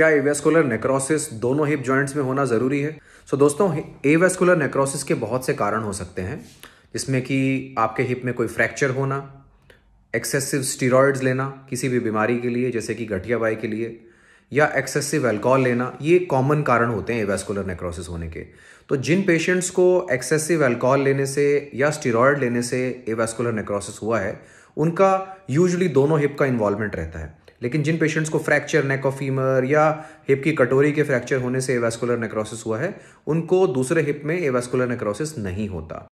क्या avascular necrosis दोनों hip joints में होना ज़रूरी है सो so, दोस्तों एवेस्कुलर नेक्रोसिस के बहुत से कारण हो सकते हैं जिसमें कि आपके हिप में कोई फ्रैक्चर होना एक्सेसिव स्टीरॉयड्स लेना किसी भी बीमारी के लिए जैसे कि गठिया बाई के लिए या एक्सेसिव एल्कोहल लेना ये कॉमन कारण होते हैं एवेस्कुलर नेक्रोसिस होने के तो जिन पेशेंट्स को एक्सेसिव एल्कोहल लेने से या स्टीरॉयड लेने से एवेस्कुलर नेक्रोसिस हुआ है उनका यूजली दोनों हिप का इन्वॉल्वमेंट रहता है लेकिन जिन पेशेंट्स को फ्रैक्चर नेक ऑफ फीमर या हिप की कटोरी के फ्रैक्चर होने से एवेस्कुलर नेक्रोसिस हुआ है उनको दूसरे हिप में एवेस्कुलर नेक्रोसिस नहीं होता